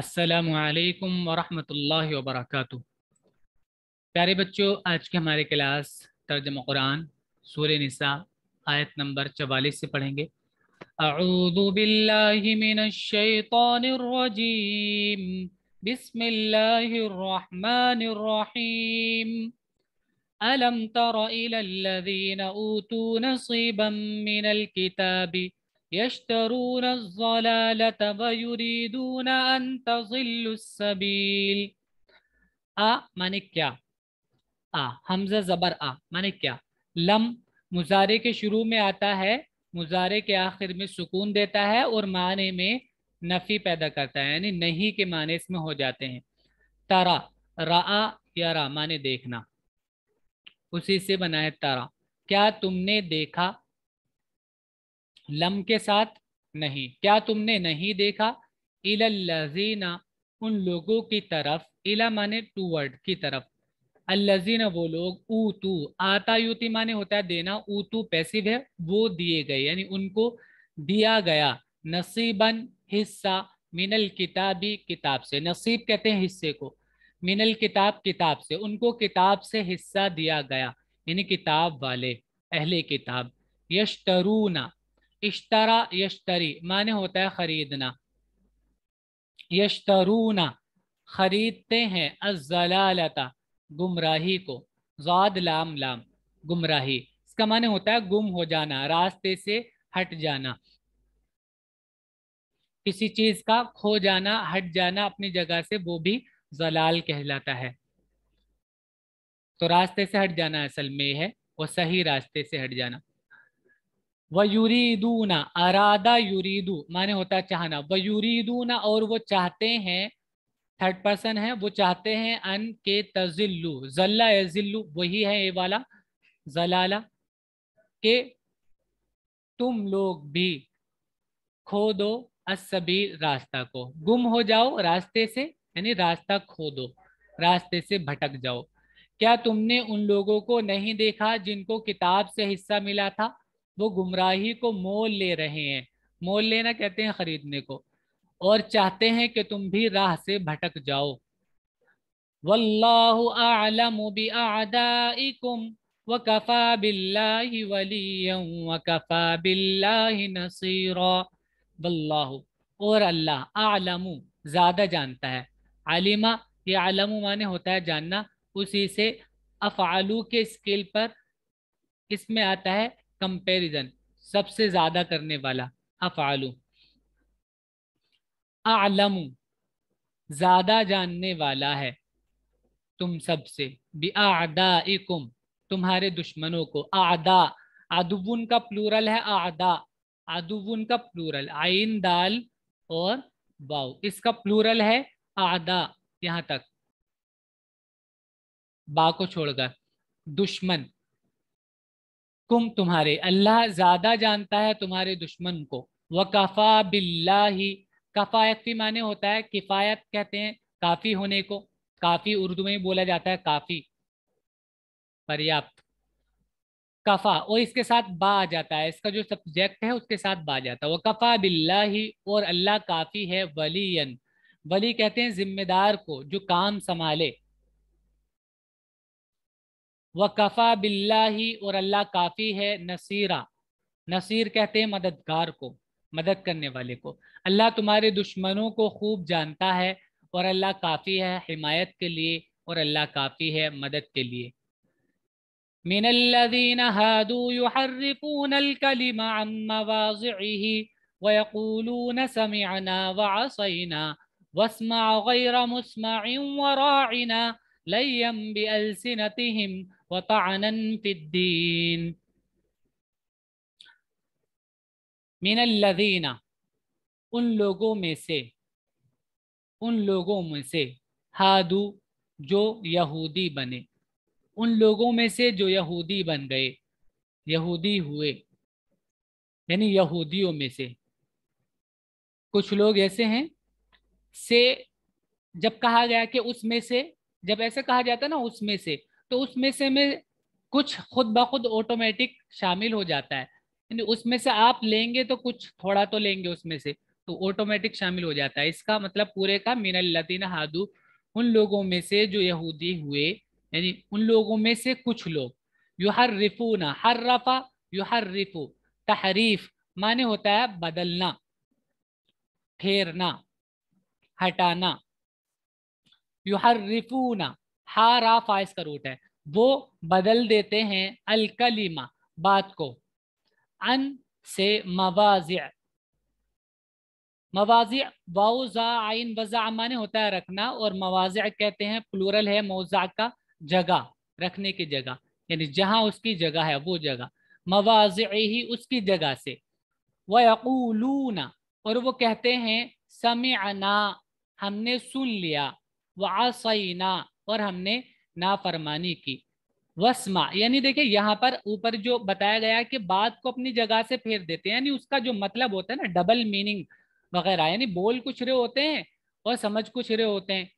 असलकम वरहमल वबरक प्यारे बच्चों आज के हमारे क्लास तर्जम कुरान सूर निसा आयत नंबर चवालीस से पढ़ेंगे अऊदबिल्लिमिनशैतानरजीम बिस्मिल्लाहिर्रहमानिर्रहीम अलम तर इलल्लज़ीन ऊतू नसीबम मिनल किताबी يشترون आ माने मुजारे के शुरू में आता है मुजारे के आखिर में सुकून देता है और माने में नफ़ी पैदा करता है यानी नहीं के माने इसमें हो जाते हैं तारा रा या रा माने देखना उसी से बना है तारा क्या तुमने देखा लम के साथ नहीं क्या तुमने नहीं देखा इलाजीना उन लोगों की तरफ इला माने टूवर्ड की तरफ अल्लजीना वो लोग ऊ तू आता युति माने होता है देना ऊ तू पैसिव है वो दिए गए यानी उनको दिया गया नसीबन हिस्सा मिनल किताबी किताब से नसीब कहते हैं हिस्से को मिनल किताब किताब से उनको किताब से हिस्सा दिया गया यानी किताब वाले अहले किताब यशतरूना इश्तरा यश्तरी माने होता है ख़रीदना यश्तरूना ख़रीदते हैं अजलालता गुमराही को ज़ाद लाम लाम गुमराही इसका माने होता है गुम हो जाना रास्ते से हट जाना किसी चीज़ का खो जाना हट जाना अपनी जगह से वो भी जलाल कहलाता है तो रास्ते से हट जाना असल में है वो सही रास्ते से हट जाना वयूरीदूना अरादा यूरीदू माने होता है चाहना वयूरीदूना और वो चाहते हैं थर्ड पर्सन है वो चाहते हैं अन के तजिल्लू जल्ला जिल्लू वही है ये वाला जलाला के तुम लोग भी खो दो असबीर रास्ता को गुम हो जाओ रास्ते से यानी रास्ता खो दो रास्ते से भटक जाओ क्या तुमने उन लोगों को नहीं देखा जिनको किताब से हिस्सा मिला था वो गुमराही को मोल ले रहे हैं मोल लेना कहते हैं खरीदने को और चाहते हैं कि तुम भी राह से भटक जाओ वल्लाम वकफा बिल्लाहि वलियम बिल्लाहि नसीरा वल्लाहु और अल्लाह आलम ज़्यादा जानता है आलिमा ये आलम माने होता है जानना उसी से अफ़ालू के स्केल पर इसमें आता है कंपेरिजन सबसे ज्यादा करने वाला अफालू आलम ज्यादा जानने वाला है तुम सबसे बि आदा तुम्हारे दुश्मनों को आदा आदुबुन का प्लूरल है आदा आदुबुन का प्लूरल आइन दाल और बाउ इसका प्लूरल है आदा यहां तक बा को छोड़कर दुश्मन कुम तुम्हारे अल्लाह ज़्यादा जानता है तुम्हारे दुश्मन को वकफ़ा कफ़ायत भी माने होता है किफ़ायत कहते हैं काफ़ी होने को काफ़ी उर्दू में बोला जाता है काफ़ी पर्याप्त कफ़ा और इसके साथ बा आ जाता है इसका जो सब्जेक्ट है उसके साथ बा आ जाता है वकफ़ा बिल्लाही और अल्लाह काफ़ी है वली वली कहते हैं जिम्मेदार को जो काम संभाले बिल्ला ही और अल्लाह काफ़ी है नसीरा नसीर कहते हैं मददगार को मदद करने वाले को अल्लाह तुम्हारे दुश्मनों को खूब जानता है और अल्लाह काफ़ी है हिमायत के लिए और अल्लाह काफ़ी है मदद के लिए मिनल्लज़ीन بِأَلْسِنَتِهِمْ बिअलसिनतिहिम فِي الدِّينِ مِنَ الَّذِينَ उन लोगों में से उन लोगों में से हादु जो यहूदी बने उन लोगों में से जो यहूदी बन गए यहूदी हुए यानी यहूदियों में से कुछ लोग ऐसे हैं से जब कहा गया कि उसमें से जब ऐसे कहा जाता है ना उसमें से तो उसमें से में कुछ खुद ब खुद ऑटोमेटिक शामिल हो जाता है यानी उसमें से आप लेंगे तो कुछ थोड़ा तो लेंगे उसमें से तो ऑटोमेटिक शामिल हो जाता है इसका मतलब पूरे का मिनल हादू उन लोगों में से जो यहूदी हुए यानी उन लोगों में से कुछ लोग यू हर ना हर रफा यू हर रिफू तहरीफ माने होता है बदलना फेरना हटाना युहर्रिफूना हा हारा फाइस का रूट है वो बदल देते हैं अलकलीमा बात को अन से मवाज मवाज वाउजा आइन वजा माने होता है रखना और मवाज कहते हैं प्लूरल है मोजा का जगह रखने की जगह यानी जहां उसकी जगह है वो जगह मवाज ही उसकी जगह से ना और वो कहते हैं समय हमने सुन लिया वासना और हमने नाफरमानी की वस्मा यानी देखिए यहाँ पर ऊपर जो बताया गया कि बात को अपनी जगह से फेर देते हैं यानी उसका जो मतलब होता है ना डबल मीनिंग वगैरह यानी बोल कुछ रहे होते हैं और समझ कुछ रहे होते हैं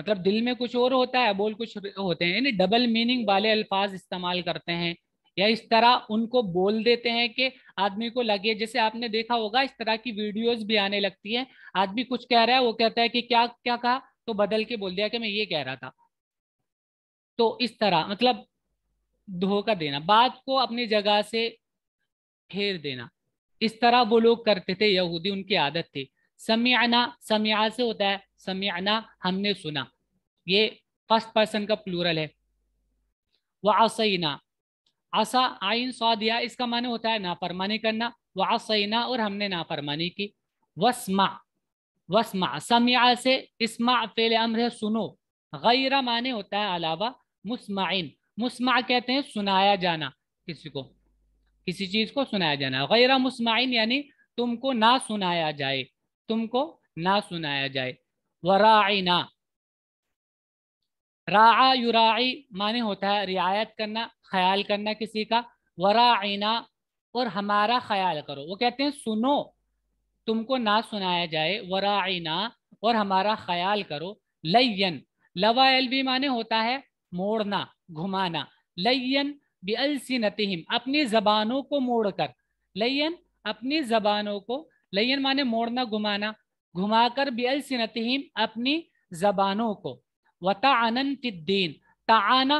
मतलब दिल में कुछ और होता है बोल कुछ होते हैं यानी डबल मीनिंग वाले अल्फाज इस्तेमाल करते हैं या इस तरह उनको बोल देते हैं कि आदमी को लगे जैसे आपने देखा होगा इस तरह की वीडियोस भी आने लगती हैं आदमी कुछ कह रहा है वो कहता है कि क्या क्या कहा तो बदल के बोल दिया कि मैं ये कह रहा था तो इस तरह मतलब धोखा देना बात को अपनी जगह से फेर देना इस तरह वो लोग करते थे यहूदी उनकी आदत थी समियाना समिया से होता है समियाना हमने सुना ये फर्स्ट पर्सन का प्लूरल है वह असईना आसा आइन सौदिया इसका माने होता है नाफरमानी करना वासना और हमने नाफरमानी की वसमा वसमा समिया से इसमा फेल अम्र सुनो गैरा माने होता है अलावा मुस्माइन मुस्मा कहते हैं सुनाया जाना किसी को किसी चीज़ को सुनाया जाना गैरा मुस्माइन यानी तुमको ना सुनाया जाए तुमको ना सुनाया जाए वराइना रा माने होता है रियायत करना ख्याल करना किसी का वरा आईना और हमारा ख्याल करो वो कहते हैं सुनो तुमको ना सुनाया जाए वरा आईना और हमारा ख्याल करो लयन लवा भी माने होता है मोड़ना घुमाना लयन बिअलसिनतिहिम अपनी जबानों को मोड़कर लयन अपनी जबानों को लयन माने मोड़ना घुमाना घुमाकर नतीम अपनी जबानों को वता आनंद फिद्दीन ताना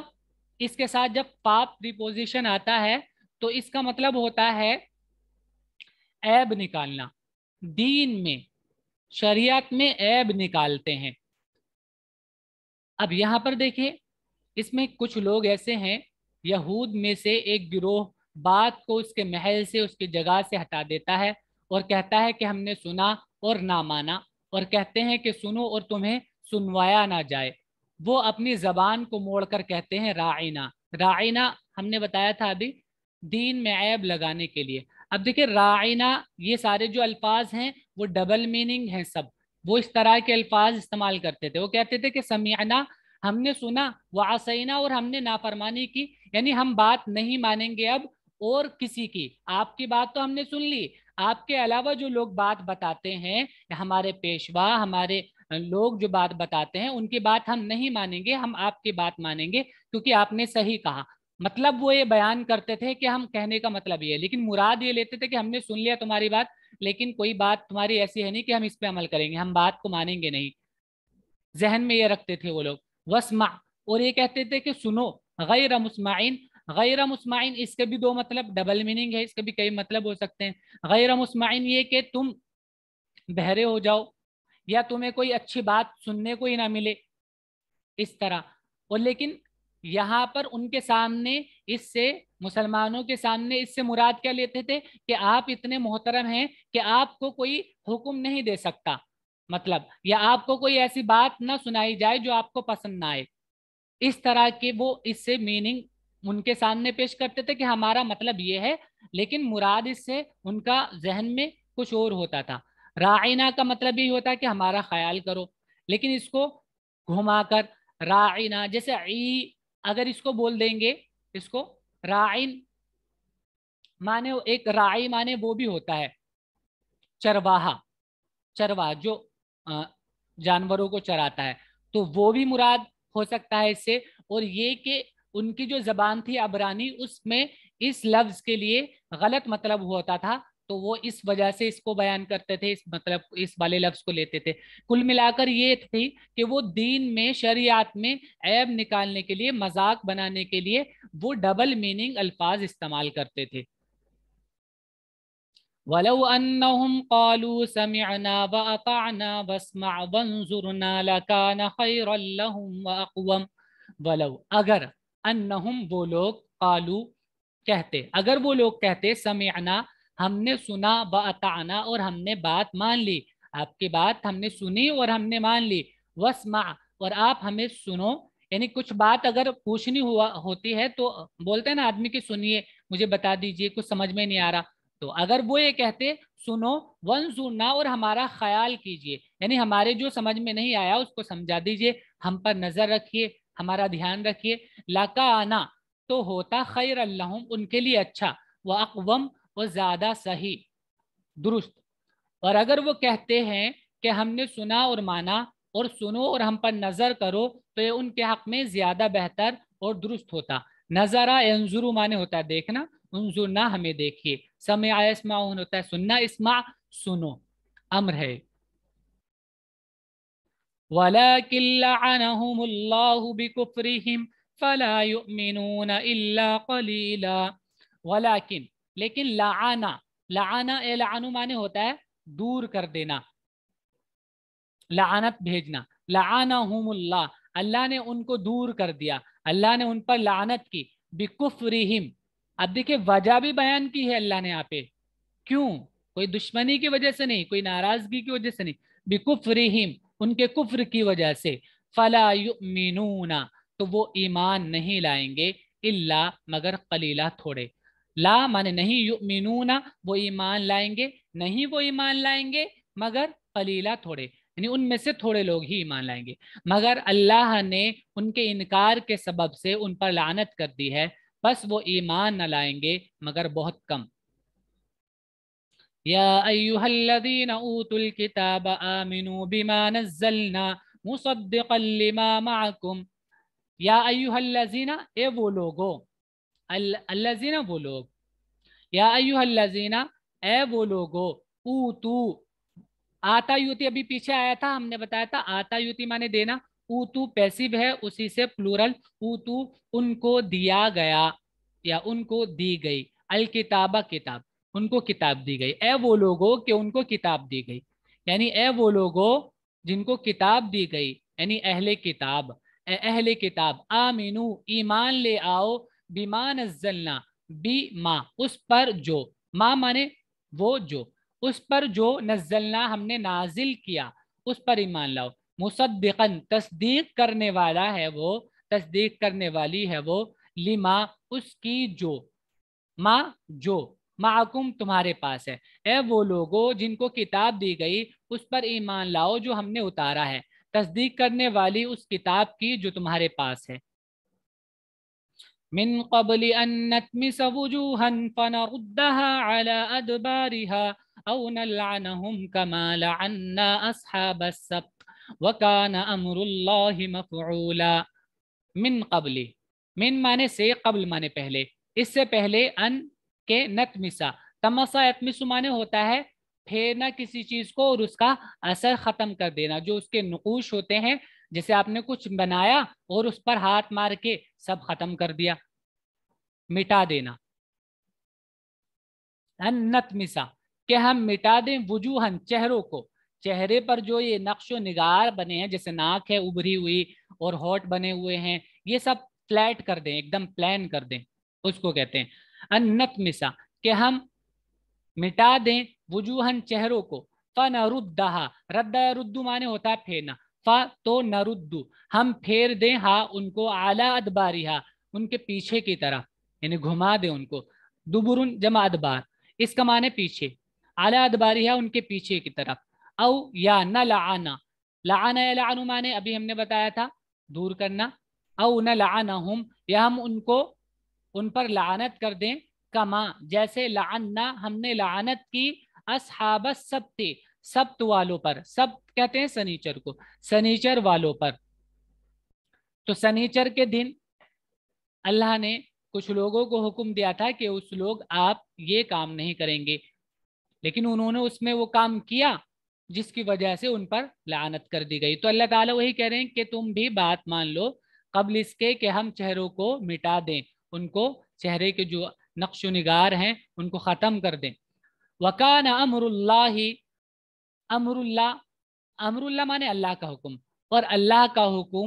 इसके साथ जब पाप प्रीपोजिशन आता है तो इसका मतलब होता है ऐब निकालना दीन में शरीयत में ऐब निकालते हैं अब यहां पर देखिए इसमें कुछ लोग ऐसे हैं यहूद में से एक गिरोह बात को उसके महल से उसकी जगह से हटा देता है और कहता है कि हमने सुना और ना माना और कहते हैं कि सुनो और तुम्हें सुनवाया ना जाए वो अपनी जबान को मोड़ कर कहते हैं राइना राइना हमने बताया था अभी दीन में ऐब लगाने के लिए अब देखिए राइना ये सारे जो अल्फाज हैं वो डबल मीनिंग हैं सब वो इस तरह के अल्फाज इस्तेमाल करते थे वो कहते थे कि समियाना हमने सुना वह आसैना और हमने नाफरमानी की यानी हम बात नहीं मानेंगे अब और किसी की आपकी बात तो हमने सुन ली आपके अलावा जो लोग बात बताते हैं हमारे पेशवा हमारे लोग जो बात बताते हैं उनकी बात हम नहीं मानेंगे हम आपकी बात मानेंगे क्योंकि आपने सही कहा मतलब वो ये बयान करते थे कि हम कहने का मतलब ये लेकिन मुराद ये लेते थे कि हमने सुन लिया तुम्हारी बात लेकिन कोई बात तुम्हारी ऐसी है नहीं कि हम इस पर अमल करेंगे हम बात को मानेंगे नहीं जहन में ये रखते थे वो लोग वसमा और ये कहते थे कि सुनो गैर मुस्माइन गैर मुस्माइन इसके भी दो मतलब डबल मीनिंग है इसके भी कई मतलब हो सकते हैं गैर मुस्माइन ये कि तुम बहरे हो जाओ या तुम्हें कोई अच्छी बात सुनने को ही ना मिले इस तरह और लेकिन यहाँ पर उनके सामने इससे मुसलमानों के सामने इससे मुराद क्या लेते थे कि आप इतने मोहतरम हैं कि आपको कोई हुक्म नहीं दे सकता मतलब या आपको कोई ऐसी बात ना सुनाई जाए जो आपको पसंद ना आए इस तरह के वो इससे मीनिंग उनके सामने पेश करते थे कि हमारा मतलब ये है लेकिन मुराद इससे उनका जहन में कुछ और होता था राइना का मतलब यही होता है कि हमारा ख्याल करो लेकिन इसको घुमाकर राइना जैसे ई अगर इसको बोल देंगे इसको राइन माने एक राई माने वो भी होता है चरवाहा चरवा जो जानवरों को चराता है तो वो भी मुराद हो सकता है इससे और ये कि उनकी जो जबान थी अबरानी उसमें इस लफ्ज के लिए गलत मतलब होता था तो वो इस वजह से इसको बयान करते थे इस मतलब इस वाले लफ्ज को लेते थे कुल मिलाकर ये थी कि वो दीन में शरियात में ऐब निकालने के लिए मजाक बनाने के लिए वो डबल मीनिंग अल्फाज इस्तेमाल करते थे वलव अन्नहुम कालू समिअना व अताना वस्मा वंजुरना लकान खैरल लहुम व اگر वलव وہ لوگ قالو کہتے اگر وہ لوگ کہتے سمعنا हमने सुना बताना और हमने बात मान ली आपकी बात हमने सुनी और हमने मान ली वस और आप हमें सुनो यानी कुछ बात अगर पूछनी हुआ होती है तो बोलते हैं ना आदमी की सुनिए मुझे बता दीजिए कुछ समझ में नहीं आ रहा तो अगर वो ये कहते सुनो वन सुनना और हमारा ख्याल कीजिए यानी हमारे जो समझ में नहीं आया उसको समझा दीजिए हम पर नजर रखिए हमारा ध्यान रखिए लाका आना तो होता खैर अल्लाह उनके लिए अच्छा वह अकवम वो ज़्यादा सही दुरुस्त और अगर वो कहते हैं कि हमने सुना और माना और सुनो और हम पर नज़र करो तो ये उनके हक में ज़्यादा बेहतर और दुरुस्त होता नज़ारा एंजुरु माने होता है देखना उनजुर ना हमें देखिए समय आयसमा होता है सुनना इसमा सुनो अम्र है वलाकिन लेकिन लाना लाना ए लानु माने होता है दूर कर देना लानत भेजना लाना हumuल्ला अल्लाह ने उनको दूर कर दिया अल्लाह ने उन पर लानत की रिहिम अब देखिए वजह भी बयान की है अल्लाह ने यहाँ पे क्यों कोई दुश्मनी की वजह से नहीं कोई नाराजगी की वजह से नहीं रिहिम उनके कुफ्र की वजह से फला तो वो ईमान नहीं लाएंगे इल्ला मगर कलीला थोड़े ला माने नहीं युमिनूना वो ईमान लाएंगे नहीं वो ईमान लाएंगे मगर कलीला थोड़े यानी उनमें से थोड़े लोग ही ईमान लाएंगे मगर अल्लाह ने उनके इनकार के सबब से उन पर लानत कर दी है बस वो ईमान न लाएंगे मगर बहुत कम या अयुहल्लदीन या ए वो लोगों अल्लाजीना वो लोग या अल्लाजीना ए वो लोगो ऊ तू आता युति अभी पीछे आया था हमने बताया था आता युति माने देना ऊ तू पैसिव है उसी से प्लूरल तू उनको दिया गया या उनको दी गई अल किताबा किताब उनको किताब दी गई ए वो लोगो कि उनको किताब दी गई यानी ए वो लोगो जिनको किताब दी गई यानी अहले किताब अहले किताब आमीनू ईमान ले आओ बीमान जलना बी माँ उस पर जो माँ माने वो जो उस पर जो नजलना हमने नाजिल किया उस पर ईमान लाओ मुसदन तस्दीक करने वाला है वो तस्दीक करने वाली है वो लिमा उसकी जो माँ जो माकुम तुम्हारे पास है ए वो लोगों जिनको किताब दी गई उस पर ईमान लाओ जो हमने उतारा है तस्दीक करने वाली उस किताब की जो तुम्हारे पास है من قبل أن نتمس وجوها فنردها على أدبارها أو نلعنهم كما لعنا أصحاب السبت وكان أمر الله مفعولا من قبل من قبل माने پہلے اس سے پہلے इससे کے نتمسا تمسا नतमिसा معنی ہوتا ہے پھیرنا کسی چیز کو اور اس کا اثر ختم کر دینا جو اس کے نقوش ہوتے ہیں जैसे आपने कुछ बनाया और उस पर हाथ मार के सब खत्म कर दिया मिटा देना हन्नत मिसा कि हम मिटा दें वजूहन चेहरों को चेहरे पर जो ये नक्श निगार बने हैं जैसे नाक है उभरी हुई और होठ बने हुए हैं ये सब फ्लैट कर दें एकदम प्लान कर दें उसको कहते हैं अन्नत मिसा कि हम मिटा दें वजूहन चेहरों को फन रुद्दहा रद्दा रुद्दू माने होता है फेना फा तो नरुद्दू हम फेर दें हा उनको आला अदबारी हा उनके पीछे की तरफ यानी घुमा दें उनको दुबुरुन जमा अदबार इसका माने पीछे आला अदबारी हा उनके पीछे की तरफ औ या न लाना लाना या लानु माने अभी हमने बताया था दूर करना औ न लाना हम या हम उनको उन पर लानत कर दें कमा जैसे लाना हमने लानत की असहाब सप्त सब्त वालों पर सब्त कहते हैं सनीचर को सनीचर वालों पर तो सनीचर के दिन अल्लाह ने कुछ लोगों को हुक्म दिया था कि उस लोग आप ये काम नहीं करेंगे लेकिन उन्होंने उसमें वो काम किया जिसकी वजह से उन पर लानत कर दी गई तो अल्लाह ताला वही कह रहे हैं कि तुम भी बात मान लो कबल इसके कि हम चेहरों को मिटा दें उनको चेहरे के जो नक्श नगार हैं उनको ख़त्म कर दें वकान अमरुल्ला ही अमरुल्ला अमरुल्ला माने अल्लाह का हुक्म और अल्लाह का हुक्म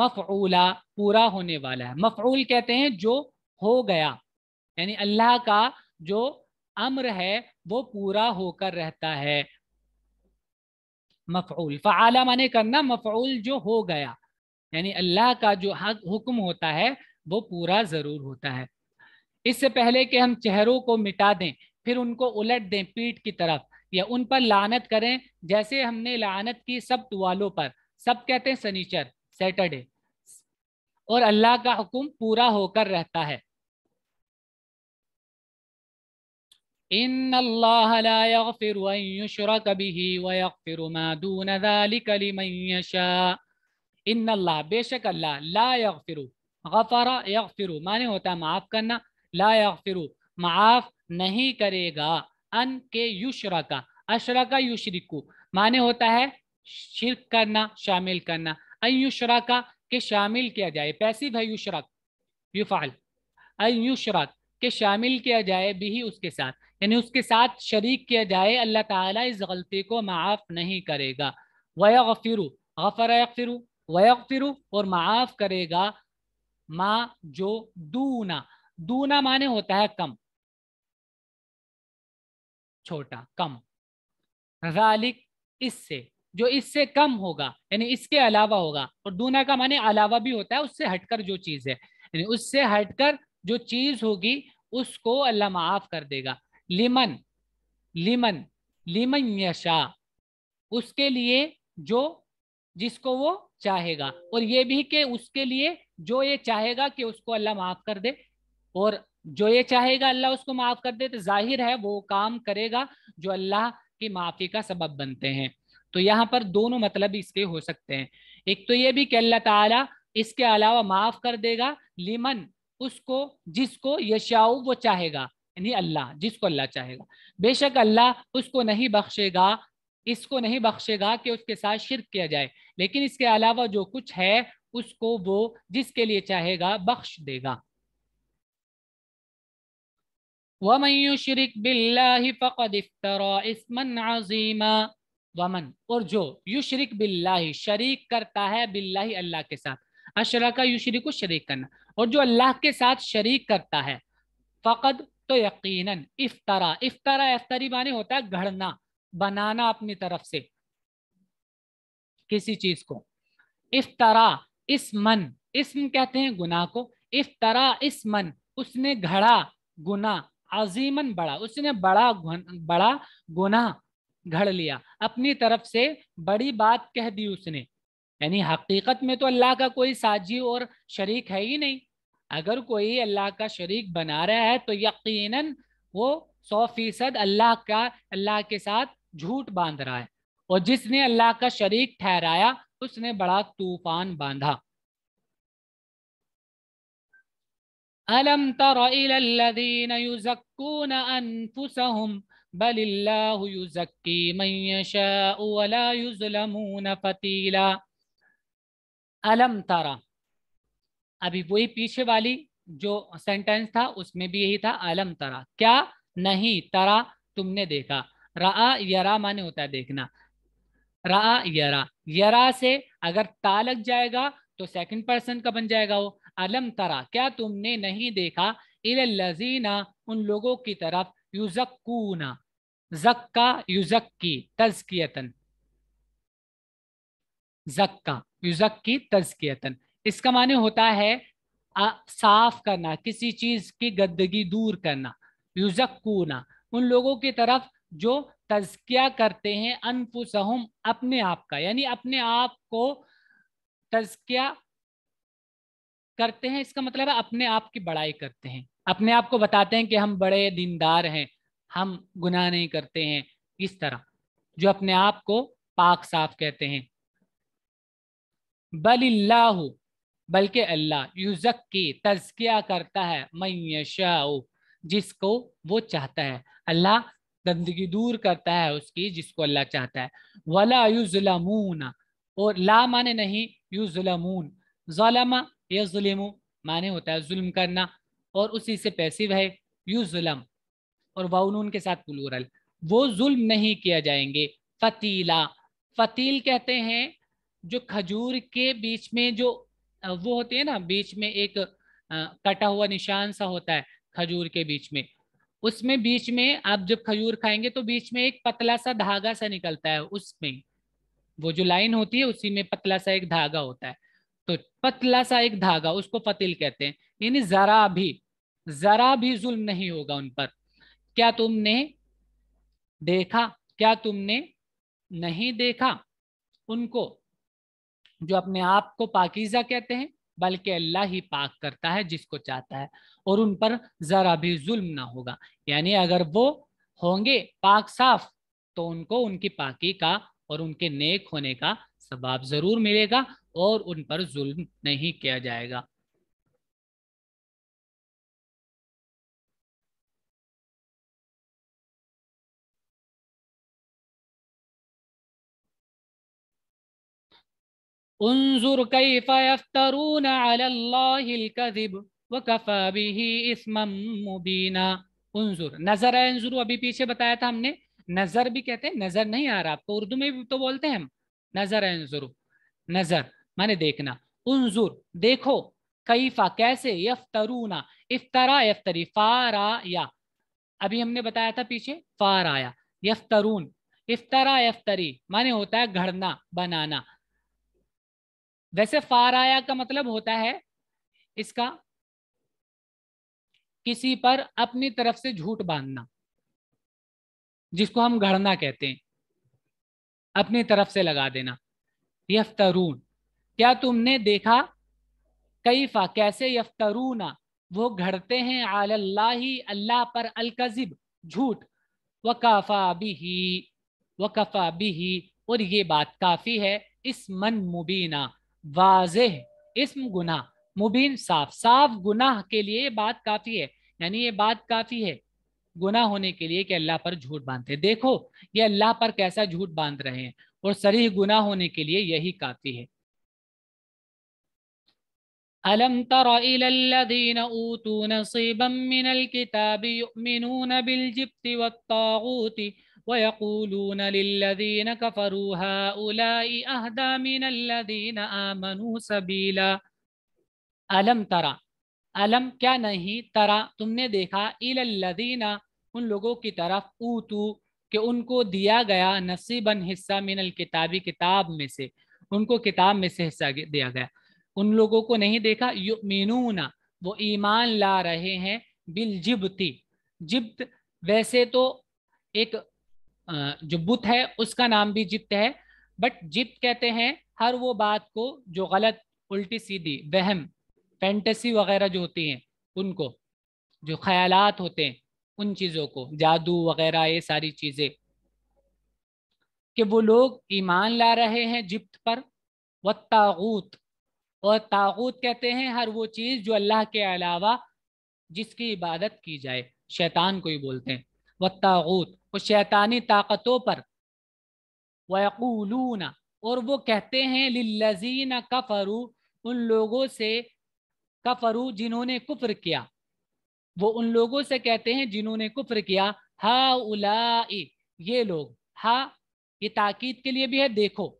मफूला पूरा होने वाला है मफूल कहते हैं जो हो गया यानी अल्लाह का जो अम्र है वो पूरा होकर रहता है मफूल फ़ाला माने करना मफूल जो हो गया यानी अल्लाह का जो हक हुक्म होता है वो पूरा ज़रूर होता है इससे पहले कि हम चेहरों को मिटा दें फिर उनको उलट दें पीठ की तरफ या उन पर लानत करें जैसे हमने लानत की सब्त वालों पर सब कहते हैं सनीचर सैटरडे और अल्लाह का हुक्म पूरा होकर रहता है इन अल्लाह बेशक अल्लाह ला यगफिरु गफरा यगफिरु माने होता है माफ़ करना ला फिर माफ़ नहीं करेगा अन के युशरा का अशरा का माने होता है शिरक करना शामिल करना अयुशरा का के शामिल किया जाए पैसी है युशरक युफाल अयुशरक के शामिल किया जाए भी उसके साथ यानी उसके साथ शरीक किया जाए अल्लाह ताला इस गलती को माफ़ नहीं करेगा वया गफ़र यकफ़िरु वयकफ़िरु और माफ़ करेगा माँ जो दूना दूना माने होता है कम छोटा कम जालिक इससे जो इससे कम होगा यानी इसके अलावा होगा और दूना का माने अलावा भी होता है उससे हटकर जो चीज़ है यानी उससे हटकर जो चीज़ होगी उसको अल्लाह माफ़ कर देगा लिमन लिमन लिमन यशा उसके लिए जो जिसको वो चाहेगा और ये भी कि उसके लिए जो ये चाहेगा कि उसको अल्लाह माफ़ कर दे और जो ये चाहेगा अल्लाह उसको माफ कर दे तो जाहिर है वो काम करेगा जो अल्लाह की माफी का सबब बनते हैं तो यहाँ पर दोनों मतलब इसके हो सकते हैं एक तो ये भी कि अल्लाह ताला इसके अलावा माफ कर देगा लिमन उसको जिसको यशाऊ वो चाहेगा यानी अल्लाह जिसको अल्लाह चाहेगा बेशक अल्लाह उसको नहीं बख्शेगा इसको नहीं बख्शेगा कि उसके साथ शिरक किया जाए लेकिन इसके अलावा जो कुछ है उसको वो जिसके लिए चाहेगा बख्श देगा वमन युशरिक बिल्लाहि फ़क़द इफ्तरा इस्मन अजीमा वमन और जो युशरिक बिल्लाहि शरीक करता है बिल्लाहि अल्लाह के साथ अशरा का युशरी को शरीक करना और जो अल्लाह के साथ शरीक करता है फ़क़द तो यकीनन इफ्तरा इफ्तरा इफ्तारी माने होता है घड़ना बनाना अपनी तरफ से किसी चीज को इफ्तरा इसमन इस्म कहते हैं गुनाह को इफ्तरा इसमन उसने घड़ा गुना अजीमन बड़ा उसने बड़ा बड़ा गुना घड़ लिया अपनी तरफ से बड़ी बात कह दी उसने यानी हकीकत में तो अल्लाह का कोई साजी और शरीक है ही नहीं अगर कोई अल्लाह का शरीक बना रहा है तो यकीनन वो सौ फीसद अल्लाह का अल्लाह के साथ झूठ बांध रहा है और जिसने अल्लाह का शरीक ठहराया उसने बड़ा तूफान बांधा ألم تر إلى الذين يزكون أنفسهم بل الله يزكي من يشاء ولا يظلمون فتيلا ألم ترى अभी वही पीछे वाली जो सेंटेंस था उसमें भी यही था अलम तरा क्या नहीं तरा तुमने देखा रा यरा माने होता है देखना रा यरा यरा से अगर ता लग जाएगा तो सेकंड पर्सन का बन जाएगा वो अलम तरा क्या तुमने नहीं देखा इलजीना उन लोगों की तरफ युजक्कूना जक्का युजक्की तजकियतन जक्का युजक्की तजकियतन इसका माने होता है आ, साफ करना किसी चीज की गंदगी दूर करना युजक्कूना उन लोगों की तरफ जो तजकिया करते हैं अनफुसहुम अपने आप का यानी अपने आप को तजकिया करते हैं इसका मतलब है अपने आप की बड़ाई करते हैं अपने आप को बताते हैं कि हम बड़े दीनदार हैं हम गुनाह नहीं करते हैं इस तरह जो अपने आप को पाक साफ कहते हैं बल्लाह बल्कि अल्लाह युजक की तजकिया करता है मैशा जिसको वो चाहता है अल्लाह गंदगी दूर करता है उसकी जिसको अल्लाह चाहता है वला युजलमून और ला माने नहीं युजलमून जलमा ये जुलमु माने होता है जुल्म करना और उसी से पैसिव है यू जुलम और वाउनून के साथ प्लूरल वो जुल्म नहीं किया जाएंगे फतीला फतील कहते हैं जो खजूर के बीच में जो वो होती है ना बीच में एक कटा हुआ निशान सा होता है खजूर के बीच में उसमें बीच में आप जब खजूर खाएंगे तो बीच में एक पतला सा धागा सा निकलता है उसमें वो जो लाइन होती है उसी में पतला सा एक धागा होता है तो पतला सा एक धागा उसको पतिल कहते हैं यानी जरा भी जरा भी जुल्म नहीं होगा उन पर क्या तुमने देखा क्या तुमने नहीं देखा उनको जो अपने आप को पाकिजा कहते हैं बल्कि अल्लाह ही पाक करता है जिसको चाहता है और उन पर ज़रा भी जुल्म ना होगा यानी अगर वो होंगे पाक साफ तो उनको उनकी पाकी का और उनके नेक होने का सबाब ज़रूर मिलेगा और उन पर जुल्म नहीं किया जाएगा انظر كيف يفترون على الله الكذب وكفى به اسما مبينا انظر नजर है انظر अभी पीछे बताया था हमने नजर भी कहते हैं नजर नहीं आ रहा आपको उर्दू में भी तो बोलते हैं हम नजर है انظر नजर माने देखना उनजुर देखो कैफा कैसे यफ्तरूना इफ्तरा यफ्तरी फारा या अभी हमने बताया था पीछे फार आया यफ्तरून इफ्तरा यफ्तरी माने होता है घड़ना बनाना वैसे फार आया का मतलब होता है इसका किसी पर अपनी तरफ से झूठ बांधना जिसको हम घड़ना कहते हैं अपनी तरफ से लगा देना यफ्तरून क्या तुमने देखा कैफा कैसे यफ्तरूना वो घड़ते हैं आल्लाही अल्लाह पर अलकजिब झूठ व काफा बिही व कफा बिही और ये बात काफ़ी है इसमन मुबीना वाज इसम गुना मुबीन साफ साफ गुनाह के लिए ये बात काफ़ी है यानी ये बात काफ़ी है गुनाह होने के लिए कि अल्लाह पर झूठ बांधते देखो ये अल्लाह पर कैसा झूठ बांध रहे हैं और सरीह गुनाह होने के लिए यही काफ़ी है ألم تر إلى الذين أوتوا نصيبا من الكتاب يؤمنون بالجبت والطاغوت ويقولون للذين كفروا هؤلاء أهدى من الذين آمنوا سبيلا ألم ترى अलम क्या नहीं तरा तुमने देखा इलल्लदीना उन लोगों की तरफ ऊतू कि उनको दिया गया नसीबन हिस्सा मिनल किताबी किताब में से उनको किताब में से हिस्सा दिया गया उन लोगों को नहीं देखा युमिनूना वो ईमान ला रहे हैं बिल जिबती जिब्त वैसे तो एक जो बुत है उसका नाम भी जिप्त है बट जिप्त कहते हैं हर वो बात को जो गलत उल्टी सीधी वहम फैंटेसी वगैरह जो होती हैं उनको जो ख्यालात होते हैं उन चीज़ों को जादू वगैरह ये सारी चीज़ें कि वो लोग ईमान ला रहे हैं जिप्त पर व तागूत और ताकूत कहते हैं हर वो चीज़ जो अल्लाह के अलावा जिसकी इबादत की जाए शैतान को ही बोलते हैं व ताकूत वो शैतानी ताकतों पर वूना और वो कहते हैं लजीन कफ़रू उन लोगों से कफ़रू जिन्होंने कुफ्र किया वो उन लोगों से कहते हैं जिन्होंने कुफ्र किया हा उला ये लोग हा ये ताकीद के लिए भी है देखो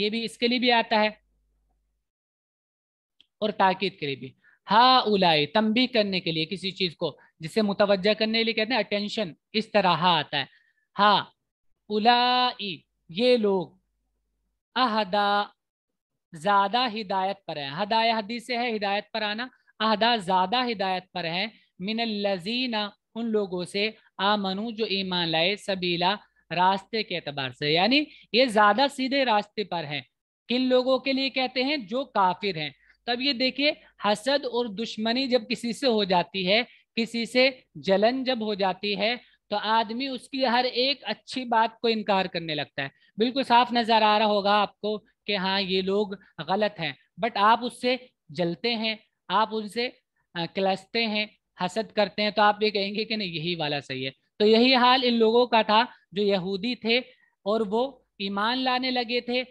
ये भी इसके लिए भी आता है और ताकीद भी हा उलाई तंबी करने के लिए किसी चीज को जिसे मुतवजा करने के लिए कहते हैं अटेंशन इस तरह हा आता है हा उलाई ये लोग अहदा ज्यादा हिदायत पर है हदाय हदी से है हिदायत पर आना अहदा ज्यादा हिदायत पर है मिन लजीना उन लोगों से आ मनु जो ईमान लाए सबीला रास्ते के अतबार से यानी ये ज्यादा सीधे रास्ते पर है किन लोगों के लिए कहते हैं जो काफिर हैं तब ये देखिए हसद और दुश्मनी जब किसी से हो जाती है किसी से जलन जब हो जाती है तो आदमी उसकी हर एक अच्छी बात को इनकार करने लगता है बिल्कुल साफ नजर आ रहा होगा आपको कि हाँ ये लोग गलत हैं बट आप उससे जलते हैं आप उनसे क्लसते हैं हसद करते हैं तो आप ये कहेंगे कि नहीं यही वाला सही है तो यही हाल इन लोगों का था जो यहूदी थे और वो ईमान लाने लगे थे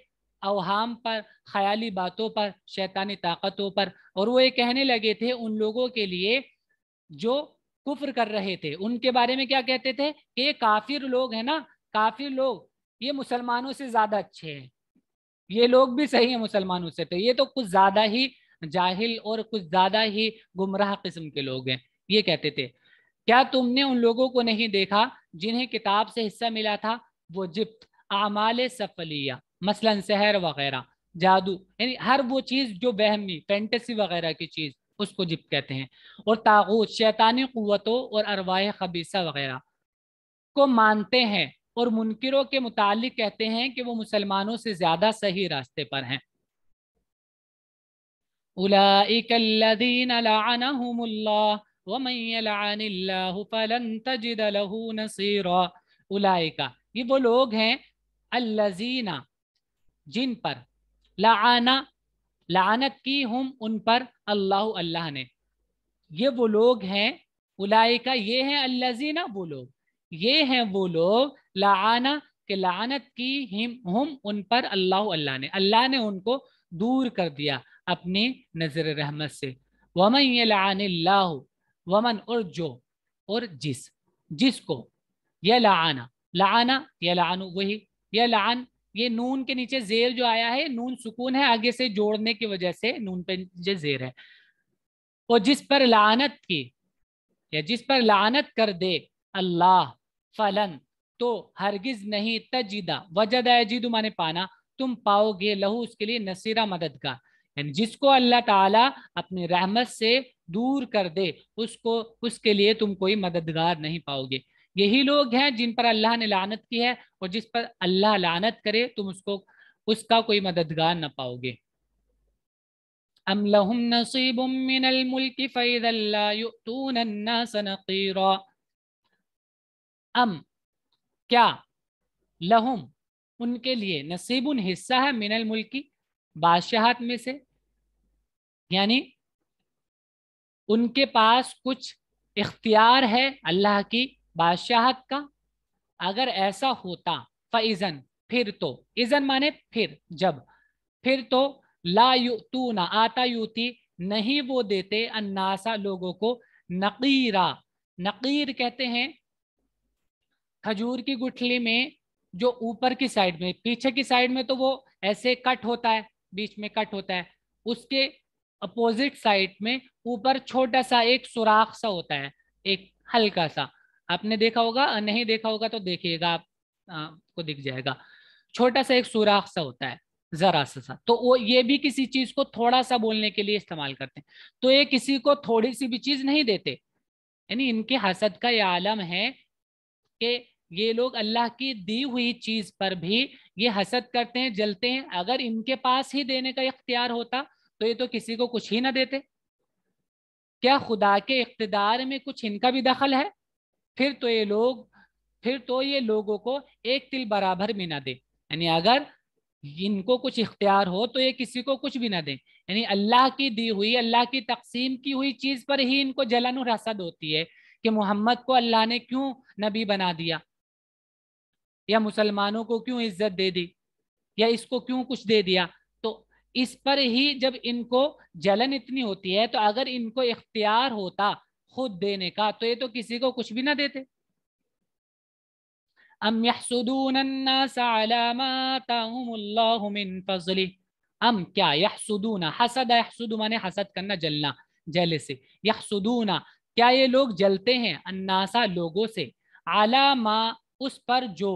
अवहाम पर ख्याली बातों पर शैतानी ताकतों पर और वो ये कहने लगे थे उन लोगों के लिए जो कुफ्र कर रहे थे उनके बारे में क्या कहते थे कि ये काफिर लोग हैं ना काफिर लोग ये मुसलमानों से ज़्यादा अच्छे हैं ये लोग भी सही हैं मुसलमानों से तो ये तो कुछ ज़्यादा ही जाहिल और कुछ ज़्यादा ही गुमराह किस्म के लोग हैं ये कहते थे क्या तुमने उन लोगों को नहीं देखा जिन्हें किताब से हिस्सा मिला था वो जिप्त आमाल सफलिया मसलन शहर वगैरह जादू यानी हर वो चीज़ जो बहमी फैंटेसी वगैरह की चीज़ उसको जिप कहते हैं और तागूत शैतानी क़ुतों और अरवाह खबीसा वगैरह को मानते हैं और मुनकरों के मुतालिक कहते हैं कि वो मुसलमानों से ज़्यादा सही रास्ते पर हैं उलाइका ये वो लोग हैं अल्लजीना जिन पर लाना लानत की हम उन पर अल्लाह अल्लाह ने ये वो लोग हैं उलाई का ये है अल्लाजीना वो लोग ये हैं वो लोग लाना के लानत की हिम हम उन पर अल्लाह अल्लाह ने अल्लाह ने उनको दूर कर दिया अपनी नज़र रहमत से वमन ये लाह वमन और जो और जिस जिसको यह लाना लाना ये लान वही यह लान ये नून के नीचे जेर जो आया है नून सुकून है आगे से जोड़ने की वजह से नून पे नीचे जेर है और जिस पर लानत की या जिस पर लानत कर दे अल्लाह फलन तो हरगिज नहीं तजीदा वजद जीदू माने पाना तुम पाओगे लहू उसके लिए नसीरा मदद का यानी जिसको अल्लाह ताला अपनी रहमत से दूर कर दे उसको उसके लिए तुम कोई मददगार नहीं पाओगे यही लोग हैं जिन पर अल्लाह ने लानत की है और जिस पर अल्लाह लानत करे तुम उसको उसका कोई मददगार ना पाओगे अम क्या लहुम उनके लिए नसीब उन हिस्सा है मिनल मुल्क की बादशाहत में से यानी उनके पास कुछ इख्तियार है अल्लाह की बादशाहत का अगर ऐसा होता फैजन फिर तो इजन माने फिर जब फिर तो ला यू तू ना आता यूती नहीं वो देते अन्नासा लोगों को नकीरा नकीर कहते हैं खजूर की गुठली में जो ऊपर की साइड में पीछे की साइड में तो वो ऐसे कट होता है बीच में कट होता है उसके अपोजिट साइड में ऊपर छोटा सा एक सुराख सा होता है एक हल्का सा आपने देखा होगा नहीं देखा होगा तो देखिएगा आपको दिख जाएगा छोटा सा एक सुराख सा होता है जरा सा सा तो वो ये भी किसी चीज को थोड़ा सा बोलने के लिए इस्तेमाल करते हैं तो ये किसी को थोड़ी सी भी चीज नहीं देते यानी इनके हसद का ये आलम है कि ये लोग अल्लाह की दी हुई चीज पर भी ये हसद करते हैं जलते हैं अगर इनके पास ही देने का इख्तियार होता तो ये तो किसी को कुछ ही ना देते क्या खुदा के इकतदार में कुछ इनका भी दखल है फिर तो ये लोग फिर तो ये लोगों को एक तिल बराबर भी ना दे यानी अगर इनको कुछ इख्तियार हो तो ये किसी को कुछ भी ना दे यानी अल्लाह की दी हुई अल्लाह की तकसीम की हुई चीज़ पर ही इनको जलन और हसद होती है कि मोहम्मद को अल्लाह ने क्यों नबी बना दिया या मुसलमानों को क्यों इज्जत दे दी या इसको क्यों कुछ दे दिया तो इस पर ही जब इनको जलन इतनी होती है तो अगर इनको इख्तियार होता खुद देने का तो ये तो किसी को कुछ भी ना देते अम अम क्या यहसुदूना हसद माने हसद करना जलना जले से यहसुदूना क्या ये लोग जलते हैं अन्नासा लोगों से आला माँ उस पर जो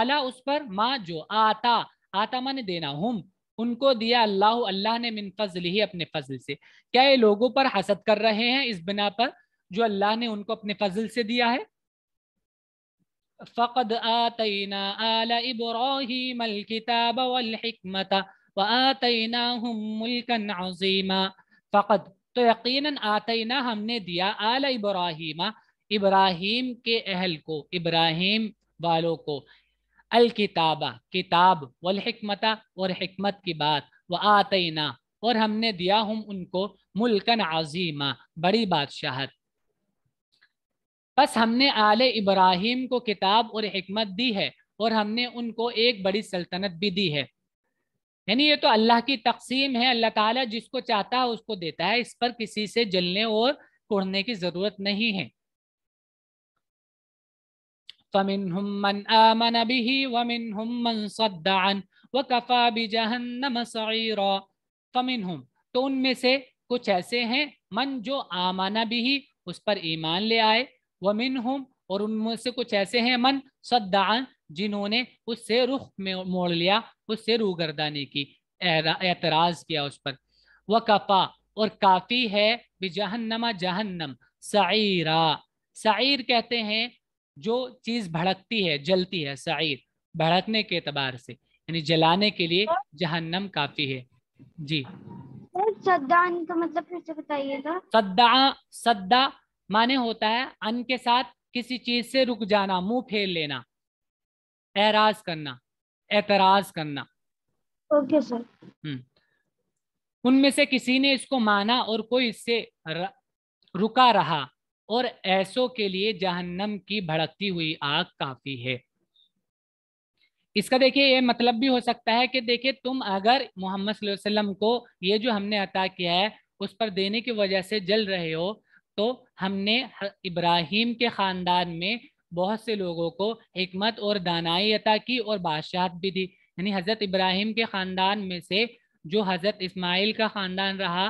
आला उस पर माँ जो आता आता माने देना हम उनको दिया अल्लाह अल्लाह ने मिन फजल ही अपने फजल से क्या ये लोगों पर हसद कर रहे हैं इस बिना पर जो अल्लाह ने उनको अपने फजल से दिया है فقد آتينا آل إبراهيم الكتاب والحكمة व ملكا عظيما فقد तो यकीनन आतना हमने दिया आला इब्राहिम इब्राहिम के अहल को इब्राहिम वालों को अल किताबा किताब वलमता और हमत की बात व आतना और हमने दिया हम उनको मुल्कन आजीमा बड़ी बादशाहत बस हमने आले इब्राहिम को किताब और हमत दी है और हमने उनको एक बड़ी सल्तनत भी दी है यानी ये तो अल्लाह की तकसीम है अल्लाह ताला जिसको चाहता है उसको देता है इस पर किसी से जलने और कुड़ने की ज़रूरत नहीं है फ़मिन वमिन फ़मिन तो उनमें से कुछ ऐसे हैं मन जो आमाना भी ही उस पर ईमान ले आए वमिन हम और उनमें से कुछ ऐसे हैं मन सद्दान जिन्होंने उससे रुख में मोड़ लिया उससे रूगर्दानी की एतराज किया उस पर वह कपा और काफी है बिजहन्नमा जहन्नम साइरा साइर कहते हैं जो चीज़ भड़कती है जलती है साइर भड़कने के अतबार से यानी जलाने के लिए जहन्नम काफी है जी सद्दान का मतलब फिर से बताइएगा सद्दा सद्दा माने होता है अन के साथ किसी चीज से रुक जाना मुंह फेर लेना एराज करना एतराज करना ओके सर हम्म। उनमें से किसी ने इसको माना और कोई इससे र, रुका रहा और ऐसो के लिए जहन्नम की भड़कती हुई आग काफी है इसका देखिए ये मतलब भी हो सकता है कि देखिए तुम अगर मोहम्मद को ये जो हमने अता किया है उस पर देने की वजह से जल रहे हो तो हमने इब्राहिम के ख़ानदान में बहुत से लोगों को हमत और दानाई अता की और बादशाहत भी दी यानी हज़रत इब्राहिम के ख़ानदान में से जो हज़रत इस्माइल का ख़ानदान रहा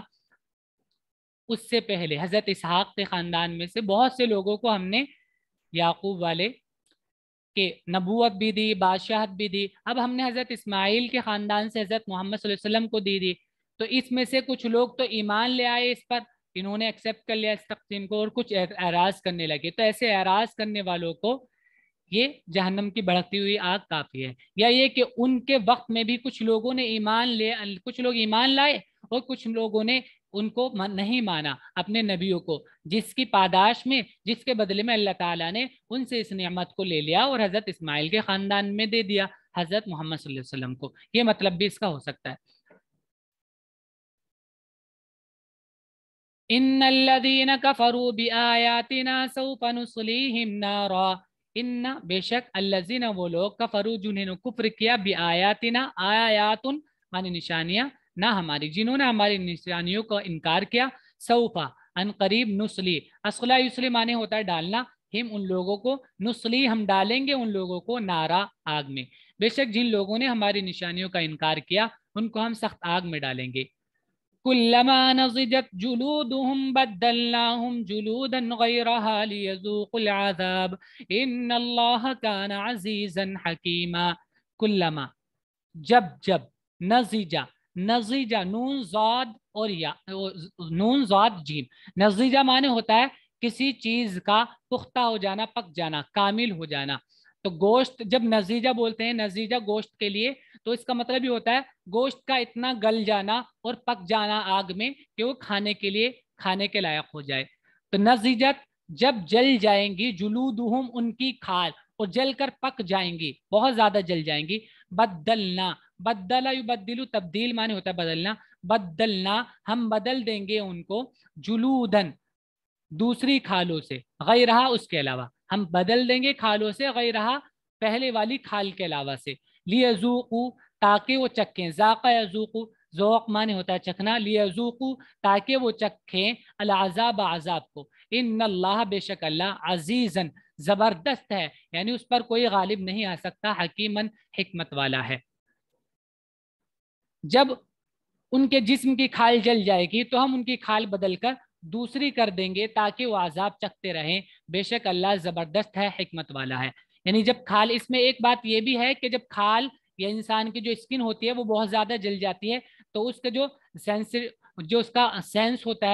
उससे पहले हज़रत इसहाक़ के ख़ानदान में से बहुत से लोगों को हमने याकूब वाले के नबूत भी दी बादशाहत भी दी अब हमने हज़रत इस्माइल के ख़ानदान से हज़रत मोहम्मद को दी दी तो इसमें से कुछ लोग तो ईमान ले आए इस पर इन्होंने एक्सेप्ट कर लिया इस तकसीम को और कुछ एराज करने लगे तो ऐसे एराज करने वालों को ये जहन्नम की भड़कती हुई आग काफ़ी है या ये कि उनके वक्त में भी कुछ लोगों ने ईमान ले कुछ लोग ईमान लाए और कुछ लोगों ने उनको नहीं माना अपने नबियों को जिसकी पादाश में जिसके बदले में अल्लाह ताला ने उनसे इस नियमत को ले लिया और हज़रत इस्माइल के ख़ानदान में दे दिया हज़रत मोहम्मद को ये मतलब भी इसका हो सकता है इन अल्लदीन कफरू बी आयातिना जिन्होंने किया बी आयातिना आयातुन निशानियाँ ना हमारी जिन्होंने हमारी निशानियों का इनकार किया सऊपा अन करीब नुसली असला युसली माने होता है डालना हिम उन लोगों को नुसली हम डालेंगे उन लोगों को नारा आग में बेशक जिन लोगों ने हमारी निशानियों का इनकार किया उनको हम सख्त आग में डालेंगे कुल्लमा नजिजत जुलूदुहुम बदलनाहुम जुलूदन गैरहा लियज़ूकुल अज़ाब इन्नल्लाह कान अज़ीज़न हकीमा कुल्लमा जब जब नजीजा नजीजा नून जाद और या नून जाद जीम नजीजा माने होता है किसी चीज़ का पुख्ता हो जाना पक जाना कामिल हो जाना तो गोश्त जब नजीजा बोलते हैं नजीजा गोश्त के लिए तो इसका मतलब ये होता है गोश्त का इतना गल जाना और पक जाना आग में कि वो खाने के लिए खाने के लायक हो जाए तो नजीजत जब जल जाएंगी दुहम उनकी खाल और जल कर पक जाएंगी बहुत ज्यादा जल जाएंगी बदलना बदला यू बदलू तब्दील माने होता है बदलना बदलना हम बदल देंगे उनको जुलूदन दूसरी खालों से गई रहा उसके अलावा हम बदल देंगे खालों से गई रहा पहले वाली खाल के अलावा से लिए जूकू ताकि वो चखें जाका जूकू ज़ोक माने होता है चखना जूकू ताकि वो चखें अलाजाब आज़ाब को इन अल्लाह बेशक अल्लाह अजीज़न ज़बरदस्त है यानी उस पर कोई गालिब नहीं आ सकता हकीमन हमत वाला है जब उनके जिस्म की खाल जल जाएगी तो हम उनकी खाल बदल कर दूसरी कर देंगे ताकि वो आज़ाब चखते रहें बेशक अल्लाह ज़बरदस्त है हमत वाला है यानी जब खाल इसमें एक बात यह भी है कि जब खाल या इंसान की जो स्किन होती है वो बहुत ज़्यादा जल जाती है तो उसका जो सेंस जो उसका सेंस होता है